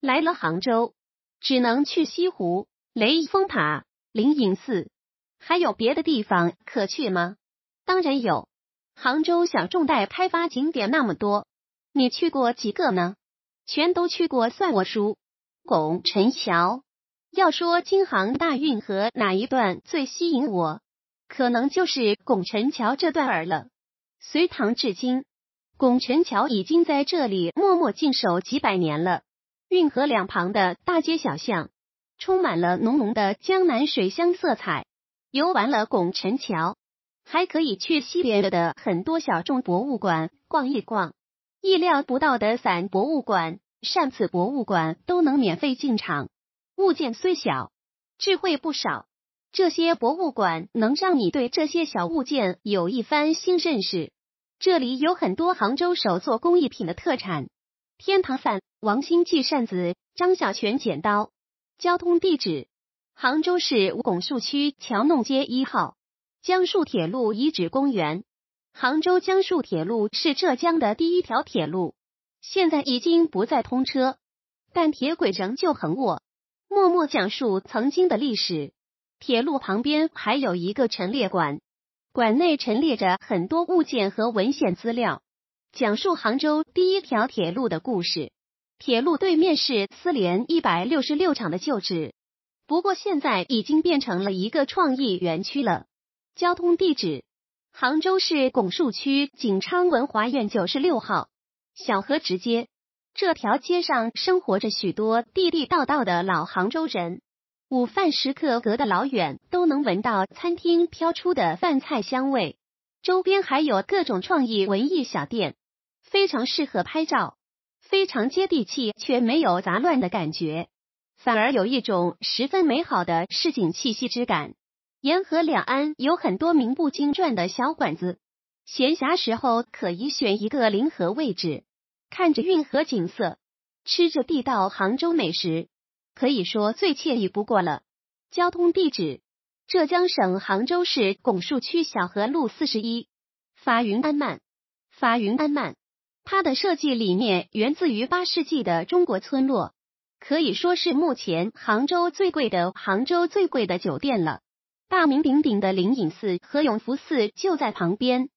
来了杭州，只能去西湖、雷峰塔、灵隐寺，还有别的地方可去吗？当然有，杭州小众带开发景点那么多，你去过几个呢？全都去过，算我输。拱宸桥，要说京杭大运河哪一段最吸引我，可能就是拱宸桥这段儿了。隋唐至今，拱宸桥已经在这里默默静守几百年了。运河两旁的大街小巷，充满了浓浓的江南水乡色彩。游完了拱宸桥，还可以去西边的很多小众博物馆逛一逛。意料不到的散博物馆、扇子博物馆都能免费进场，物件虽小，智慧不少。这些博物馆能让你对这些小物件有一番新认识。这里有很多杭州手做工艺品的特产。《天堂伞》，王星记扇子，张小泉剪刀。交通地址：杭州市拱墅区桥弄街一号。江树铁路遗址公园。杭州江树铁路是浙江的第一条铁路，现在已经不再通车，但铁轨仍旧横卧，默默讲述曾经的历史。铁路旁边还有一个陈列馆，馆内陈列着很多物件和文献资料。讲述杭州第一条铁路的故事。铁路对面是思联一百六十六厂的旧址，不过现在已经变成了一个创意园区了。交通地址：杭州市拱墅区景昌文华苑九十六号小河直街。这条街上生活着许多地地道道的老杭州人。午饭时刻，隔得老远都能闻到餐厅飘出的饭菜香味。周边还有各种创意文艺小店。非常适合拍照，非常接地气，却没有杂乱的感觉，反而有一种十分美好的市井气息之感。沿河两岸有很多名不经传的小馆子，闲暇时候可以选一个临河位置，看着运河景色，吃着地道杭州美食，可以说最惬意不过了。交通地址：浙江省杭州市拱墅区小河路四十一。法云安曼，法云安曼。它的设计理念源自于八世纪的中国村落，可以说是目前杭州最贵的杭州最贵的酒店了。大名鼎鼎的灵隐寺和永福寺就在旁边。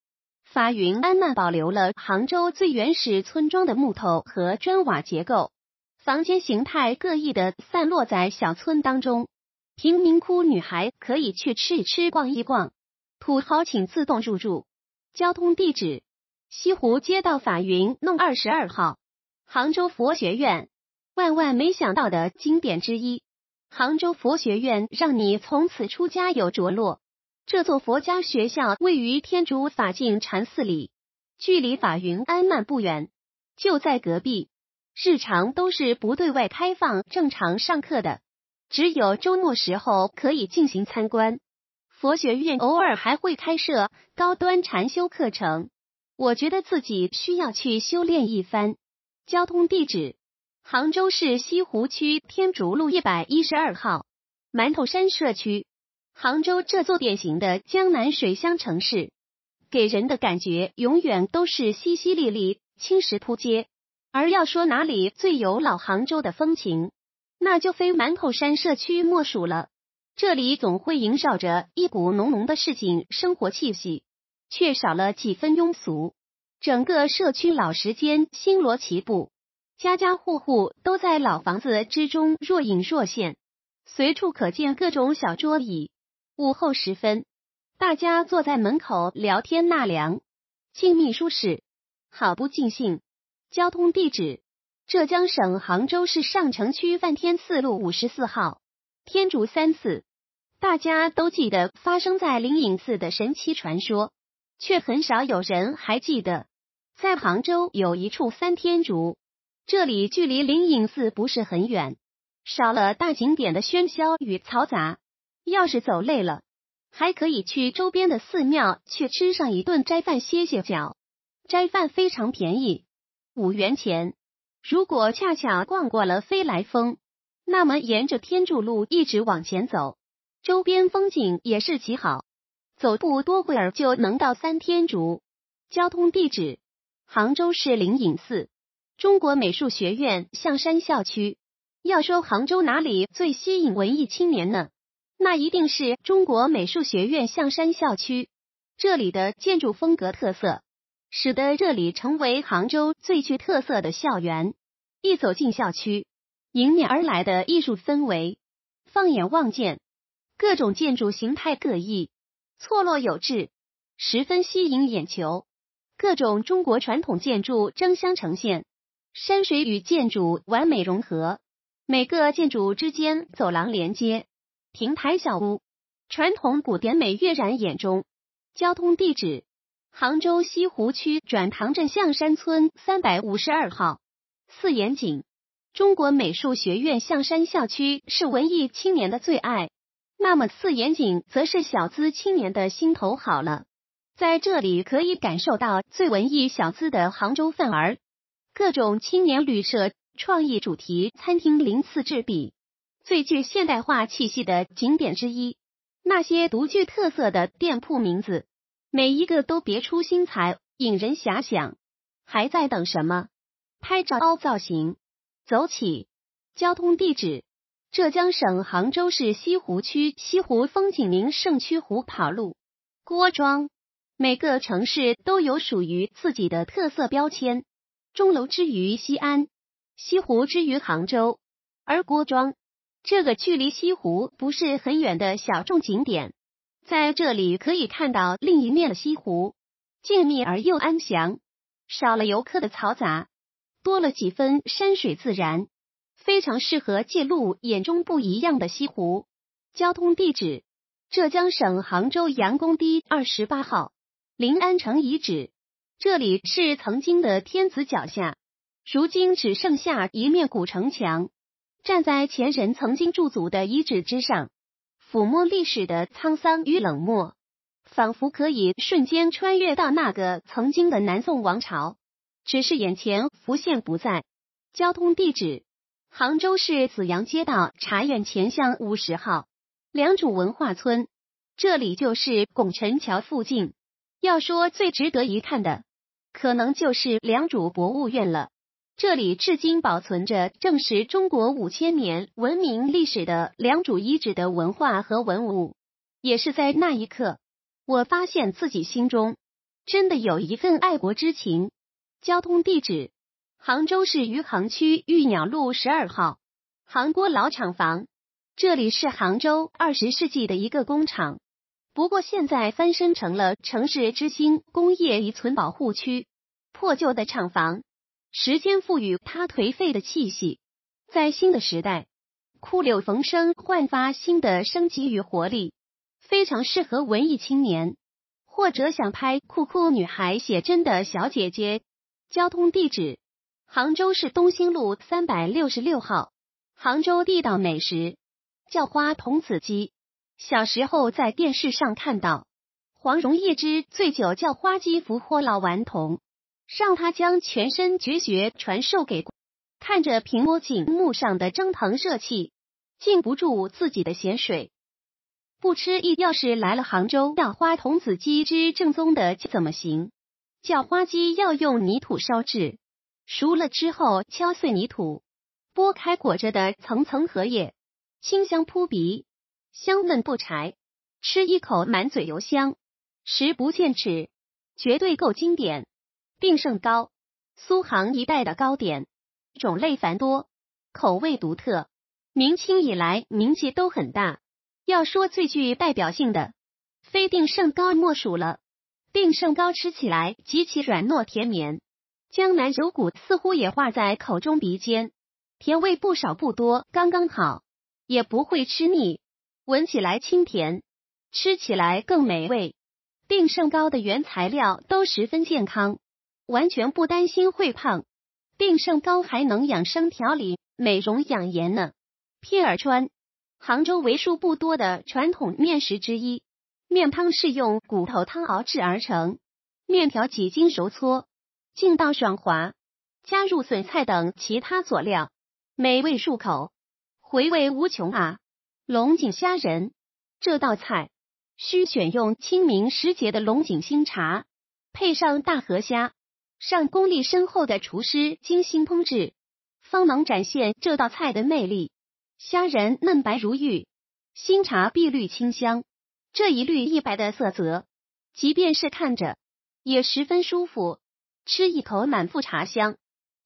法云安曼保留了杭州最原始村庄的木头和砖瓦结构，房间形态各异的散落在小村当中。贫民窟女孩可以去吃一吃逛一逛，土豪请自动入住。交通地址。西湖街道法云弄二十二号，杭州佛学院。万万没想到的经典之一，杭州佛学院让你从此出家有着落。这座佛家学校位于天竺法净禅寺里，距离法云安曼不远，就在隔壁。日常都是不对外开放，正常上课的，只有周末时候可以进行参观。佛学院偶尔还会开设高端禅修课程。我觉得自己需要去修炼一番。交通地址：杭州市西湖区天竺路一百一十二号馒头山社区。杭州这座典型的江南水乡城市，给人的感觉永远都是淅淅沥沥、青石铺街。而要说哪里最有老杭州的风情，那就非馒头山社区莫属了。这里总会萦绕着一股浓浓的市井生活气息。却少了几分庸俗。整个社区老时间星罗棋布，家家户户都在老房子之中若隐若现，随处可见各种小桌椅。午后时分，大家坐在门口聊天纳凉，静谧舒适，好不尽兴。交通地址：浙江省杭州市上城区梵天寺路五十四号天竺三寺。大家都记得发生在灵隐寺的神奇传说。却很少有人还记得，在杭州有一处三天竺，这里距离灵隐寺不是很远，少了大景点的喧嚣与嘈杂。要是走累了，还可以去周边的寺庙去吃上一顿斋饭歇歇脚，斋饭非常便宜，五元钱。如果恰巧逛过了飞来峰，那么沿着天柱路一直往前走，周边风景也是极好。走不多会儿就能到三天竺。交通地址：杭州市灵隐寺、中国美术学院象山校区。要说杭州哪里最吸引文艺青年呢？那一定是中国美术学院象山校区。这里的建筑风格特色，使得这里成为杭州最具特色的校园。一走进校区，迎面而来的艺术氛围。放眼望见，各种建筑形态各异。错落有致，十分吸引眼球。各种中国传统建筑争相呈现，山水与建筑完美融合。每个建筑之间走廊连接，亭台小屋，传统古典美跃然眼中。交通地址：杭州西湖区转塘镇象山村三百五十二号。四眼井，中国美术学院象山校区是文艺青年的最爱。那么四眼井则是小资青年的心头好了，在这里可以感受到最文艺小资的杭州范儿，各种青年旅舍、创意主题餐厅鳞次栉比，最具现代化气息的景点之一。那些独具特色的店铺名字，每一个都别出心裁，引人遐想。还在等什么？拍照凹造型，走起！交通地址。浙江省杭州市西湖区西湖风景名胜区湖跑路郭庄，每个城市都有属于自己的特色标签。钟楼之于西安，西湖之于杭州，而郭庄这个距离西湖不是很远的小众景点，在这里可以看到另一面的西湖，静谧而又安详，少了游客的嘈杂，多了几分山水自然。非常适合记录眼中不一样的西湖。交通地址：浙江省杭州杨公堤二十八号临安城遗址。这里是曾经的天子脚下，如今只剩下一面古城墙。站在前人曾经驻足的遗址之上，抚摸历史的沧桑与冷漠，仿佛可以瞬间穿越到那个曾经的南宋王朝。只是眼前浮现不在。交通地址。杭州市紫阳街道茶园前巷五十号良渚文化村，这里就是拱宸桥附近。要说最值得一看的，可能就是良渚博物院了。这里至今保存着证实中国五千年文明历史的良渚遗址的文化和文物。也是在那一刻，我发现自己心中真的有一份爱国之情。交通地址。杭州市余杭区玉鸟路十二号，杭锅老厂房。这里是杭州二十世纪的一个工厂，不过现在翻身成了城市之星工业遗存保护区。破旧的厂房，时间赋予它颓废的气息，在新的时代，枯柳逢生，焕发新的生机与活力，非常适合文艺青年或者想拍酷酷女孩写真的小姐姐。交通地址。杭州市东兴路三百六十六号，杭州地道美食叫花童子鸡。小时候在电视上看到，黄蓉一只醉酒叫花鸡俘获老顽童，让他将全身绝学传授给。看着屏幕屏幕上的蒸腾热气，禁不住自己的咸水，不吃一要是来了杭州叫花童子鸡之正宗的怎么行？叫花鸡要用泥土烧制。熟了之后，敲碎泥土，剥开裹着的层层荷叶，清香扑鼻，香嫩不柴，吃一口满嘴油香，食不见齿，绝对够经典。定胜糕，苏杭一带的糕点种类繁多，口味独特，明清以来名气都很大。要说最具代表性的，非定胜糕莫属了。定胜糕吃起来极其软糯甜绵。江南九骨似乎也化在口中鼻尖，甜味不少不多，刚刚好，也不会吃腻。闻起来清甜，吃起来更美味。定胜糕的原材料都十分健康，完全不担心会胖。定胜糕还能养生调理、美容养颜呢。片儿川，杭州为数不多的传统面食之一，面汤是用骨头汤熬制而成，面条几经揉搓。劲道爽滑，加入笋菜等其他佐料，美味入口，回味无穷啊！龙井虾仁这道菜需选用清明时节的龙井新茶，配上大河虾，上功力深厚的厨师精心烹制，方能展现这道菜的魅力。虾仁嫩白如玉，新茶碧绿清香，这一绿一白的色泽，即便是看着也十分舒服。吃一口满腹茶香，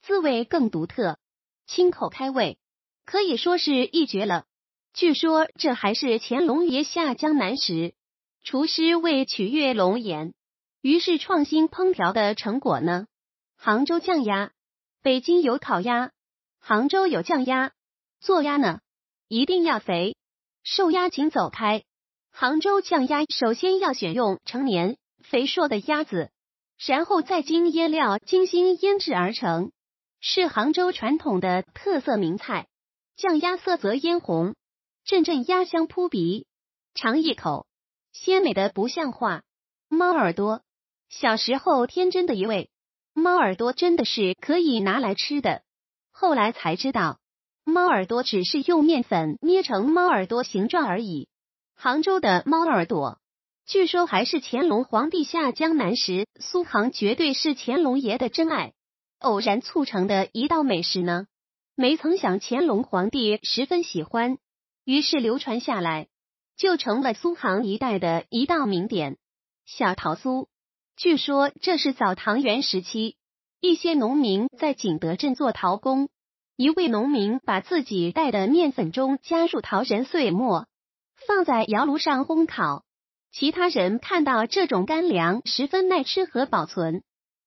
滋味更独特，清口开胃，可以说是一绝了。据说这还是乾隆爷下江南时，厨师为取悦龙颜，于是创新烹调的成果呢。杭州酱鸭，北京有烤鸭，杭州有酱鸭。做鸭呢，一定要肥瘦鸭，请走开。杭州酱鸭首先要选用成年肥硕的鸭子。然后再经腌料精心腌制而成，是杭州传统的特色名菜。酱鸭色泽嫣红，阵阵鸭香扑鼻，尝一口，鲜美的不像话。猫耳朵，小时候天真的一味，猫耳朵真的是可以拿来吃的。后来才知道，猫耳朵只是用面粉捏成猫耳朵形状而已。杭州的猫耳朵。据说还是乾隆皇帝下江南时，苏杭绝对是乾隆爷的真爱，偶然促成的一道美食呢。没曾想乾隆皇帝十分喜欢，于是流传下来，就成了苏杭一带的一道名点——小桃酥。据说这是早唐元时期，一些农民在景德镇做陶工，一位农民把自己带的面粉中加入桃仁碎末，放在窑炉上烘烤。其他人看到这种干粮十分耐吃和保存，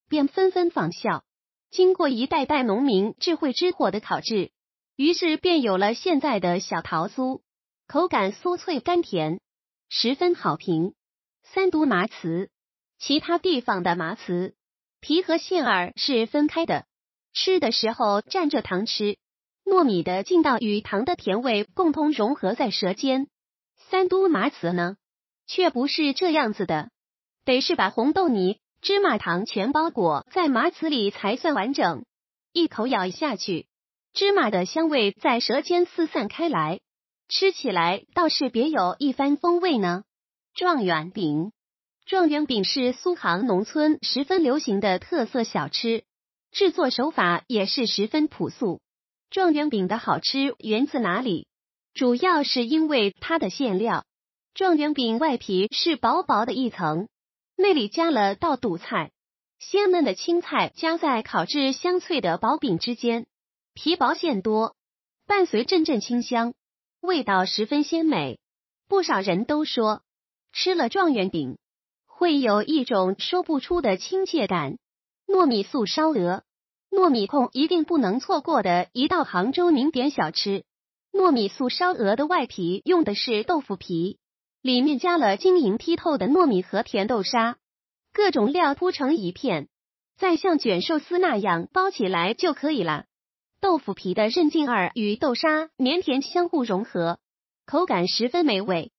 便纷纷仿效。经过一代代农民智慧之火的烤制，于是便有了现在的小桃酥，口感酥脆甘甜，十分好评。三都麻糍，其他地方的麻糍皮和馅儿是分开的，吃的时候蘸着糖吃，糯米的劲道与糖的甜味共同融合在舌尖。三都麻糍呢？却不是这样子的，得是把红豆泥、芝麻糖全包裹在麻糍里才算完整。一口咬下去，芝麻的香味在舌尖四散开来，吃起来倒是别有一番风味呢。状元饼，状元饼是苏杭农村十分流行的特色小吃，制作手法也是十分朴素。状元饼的好吃源自哪里？主要是因为它的馅料。状元饼外皮是薄薄的一层，内里加了道肚菜，鲜嫩的青菜夹在烤制香脆的薄饼之间，皮薄馅多，伴随阵阵清香，味道十分鲜美。不少人都说吃了状元饼会有一种说不出的亲切感。糯米素烧鹅，糯米控一定不能错过的一道杭州名点小吃。糯米素烧鹅的外皮用的是豆腐皮。里面加了晶莹剔透的糯米和甜豆沙，各种料铺成一片，再像卷寿司那样包起来就可以了。豆腐皮的韧劲儿与豆沙绵甜相互融合，口感十分美味。